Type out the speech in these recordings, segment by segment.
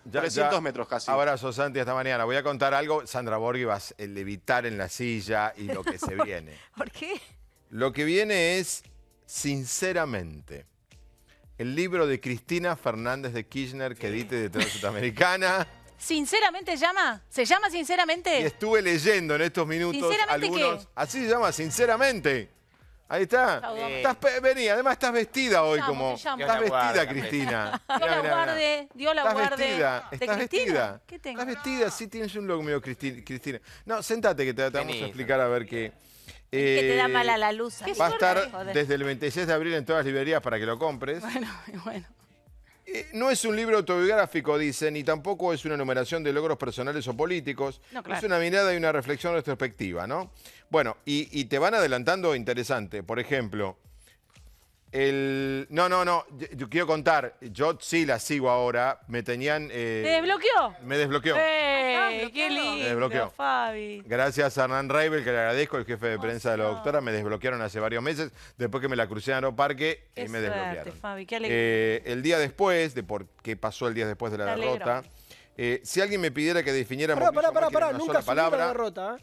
300 metros casi. Abrazo, Santi, hasta mañana. Voy a contar algo. Sandra Borghi vas a levitar en la silla y lo que se viene. ¿Por qué? Lo que viene es, sinceramente, el libro de Cristina Fernández de Kirchner que edite de Sudamericana. ¿Sinceramente llama? ¿Se llama sinceramente? Y estuve leyendo en estos minutos algunos... Qué? Así se llama, sinceramente. Ahí está. Estás vení, además estás vestida hoy como. Estás vestida, Cristina. Dios la guarde, la Estás vestida, estás vestida. sí tienes un look mío Cristina. No, sentate que te, vamos a explicar a ver qué. Que te da eh, mala la luz. Va a estar desde el 26 de abril en todas las librerías para que lo compres. Bueno, bueno. Eh, no es un libro autobiográfico, dice, ni tampoco es una enumeración de logros personales o políticos. No, Es una mirada y una reflexión retrospectiva, ¿no? Bueno, y te van adelantando interesante. Por ejemplo, el, no, no, no, yo, quiero contar, yo sí la sigo ahora, me tenían... Eh, desbloqueó? Me desbloqueó. qué lindo, me desbloqueó. Fabi! Gracias a Hernán Reibel, que le agradezco, el jefe de prensa de la doctora, me desbloquearon hace varios meses, después que me la crucé a Parque y eh, me desbloquearon. Fabi, eh, el día después, de por qué pasó el día después de la derrota, eh, si alguien me pidiera que definiera... Pará, pará, pará, nunca palabra, la derrota,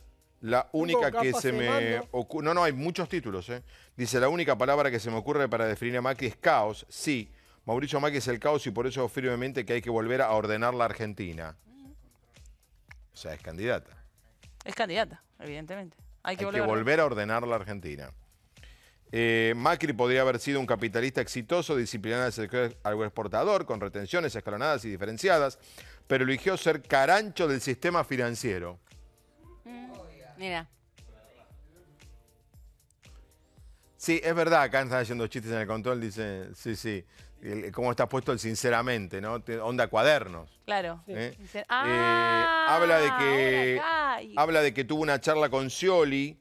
la única que se me ocurre... No, no, hay muchos títulos. ¿eh? Dice, la única palabra que se me ocurre para definir a Macri es caos. Sí, Mauricio Macri es el caos y por eso firmemente que hay que volver a ordenar la Argentina. O sea, es candidata. Es candidata, evidentemente. Hay que, volver, a... ordenar la Argentina. Eh, Macri podría haber sido un capitalista exitoso, en el sector agroexportador, con retenciones escalonadas y diferenciadas, pero eligió ser carancho del sistema financiero. Mira. Sí, es verdad, acá están haciendo chistes en el control, dice, sí, sí, cómo está puesto el sinceramente, ¿no? onda cuadernos. Claro. Eh, habla de ah, que- Habla de que tuvo una charla con Scioli,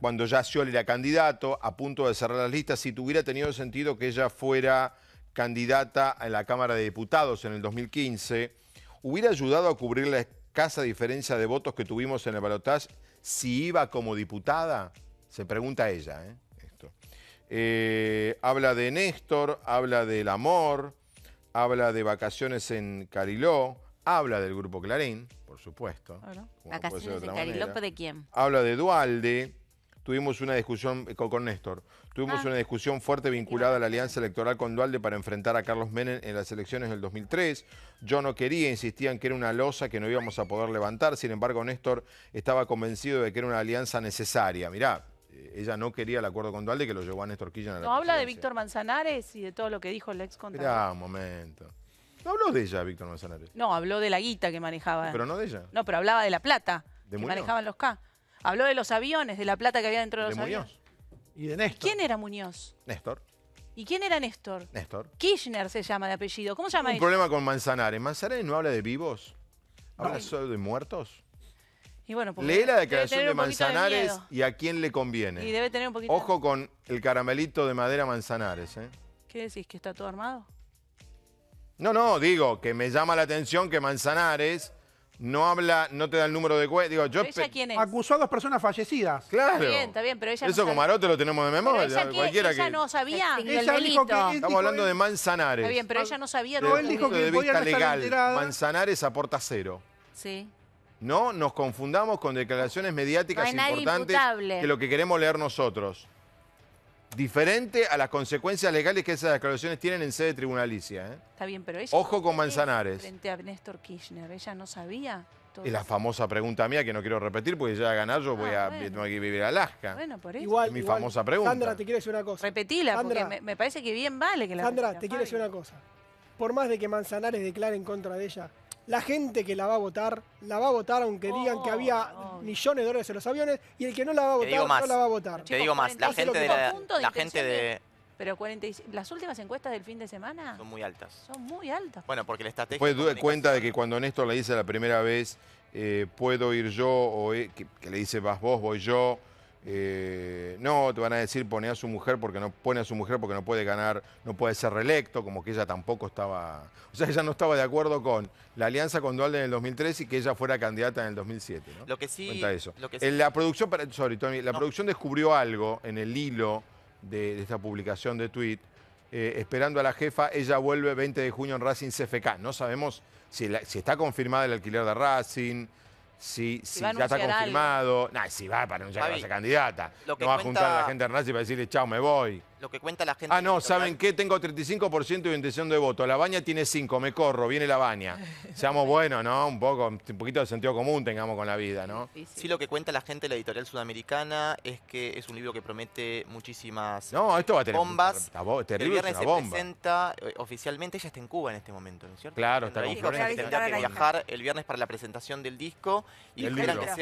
cuando ya Scioli era candidato, a punto de cerrar las listas, si tuviera tenido sentido que ella fuera candidata en la Cámara de Diputados en el 2015, hubiera ayudado a cubrir la ¿Casa diferencia de votos que tuvimos en el balotaje, si iba como diputada? Se pregunta ella. ¿eh? Esto. Eh, habla de Néstor, habla del amor, habla de vacaciones en Cariló, habla del grupo Clarín, por supuesto. ¿Vacaciones en Cariló, ¿de quién? Habla de Dualde, tuvimos una discusión eh, con, Néstor, tuvimos ah. una discusión fuerte vinculada a la alianza electoral con Dualde para enfrentar a Carlos Menem en las elecciones del 2003. Yo no quería, insistían que era una losa que no íbamos a poder levantar, sin embargo Néstor estaba convencido de que era una alianza necesaria. Mirá, eh, ella no quería el acuerdo con Dualde que lo llevó a Néstor Quillan a la No habla de Víctor Manzanares y de todo lo que dijo el ex contador. Mirá, un momento. No habló de ella, Víctor Manzanares. No, habló de la guita que manejaba. Pero no de ella. No, pero hablaba de la plata que manejaban los K. Habló de los aviones, de la plata que había dentro de, los aviones. Y de Néstor. ¿Quién era Muñoz? Néstor. ¿Y quién era Néstor? Néstor. Kirchner se llama de apellido. ¿Cómo se llama Un problema con Manzanares. Manzanares no habla de vivos. Habla solo de muertos. Y bueno, Lee la declaración de Manzanares y a quién le conviene. Y debe tener un poquito. Ojo con el caramelito de madera Manzanares. ¿eh? ¿Qué decís? ¿Que está todo armado? No, no, digo que me llama la atención que Manzanares no habla, no te da el número de cuenta. Digo, yo ella quién es? Acusó a dos personas fallecidas. Claro. Está bien, está bien, pero ella Eso como lo tenemos de memoria. Pero ella, no sabía el ella dijo que, Estamos hablando de Manzanares. Está bien, pero ella no sabía. No, él dijo que de vista legal, Manzanares aporta cero. Sí. No nos confundamos con declaraciones mediáticas importantes de lo que queremos leer nosotros diferente a las consecuencias legales que esas declaraciones tienen en sede tribunalicia. ¿eh? Está bien, pero ella... Ojo con Manzanares. Frente a Néstor Kirchner, ella no sabía Es la famosa pregunta mía que no quiero repetir porque ya ganar yo voy ah, a que vivir a Alaska. Bueno, por eso. Igual, mi famosa pregunta. Sandra, te quiero decir una cosa. Repetila, porque me parece que bien vale que la Sandra, te quiero decir una cosa. Por más de que Manzanares declare en contra de ella, la gente que la va a votar, la va a votar aunque oh, digan que había oh, oh. millones de dólares en los aviones, y el que no la va a votar, más, no la va a votar. Te digo más, la gente de la, la gente de... Pero las últimas encuestas del fin de semana... Son muy altas. Son muy altas. Bueno, porque la estrategia... Pues doy cuenta de que cuando Néstor le dice la primera vez, eh, puedo ir yo, o eh, que, le dice vas vos, voy yo, eh, no, te van a decir pone a su mujer porque no pone a su mujer porque no puede ganar, no puede ser reelecto, como que ella tampoco estaba, o sea, ella no estaba de acuerdo con la alianza con Dualde en el 2003 y que ella fuera candidata en el 2007. Lo que sí, eso. Eh, la producción, la producción descubrió algo en el hilo de, esta publicación de tweet. Eh, esperando a la jefa, ella vuelve 20 de junio en Racing CFK. No sabemos si, si está confirmada el alquiler de Racing, si, si, ya está confirmado. si va para anunciar que va a ser candidata. no va a juntar a la gente de y para decirle, chao, me voy lo que cuenta la gente. Ah, no, ¿saben qué? Tengo 35% de intención de voto. La baña tiene 5, me corro, viene la baña. Seamos buenos, ¿no? Un poco, un poquito de sentido común tengamos con la vida, ¿no? Sí, lo que cuenta la gente de la editorial sudamericana es que es un libro que promete muchísimas no, eh, esto va a tener bombas. Terrible, este el viernes se presenta eh, oficialmente, ella está en Cuba en este momento, ¿no es cierto? Claro, está en Tendrá que viajar el viernes para la presentación del disco y el que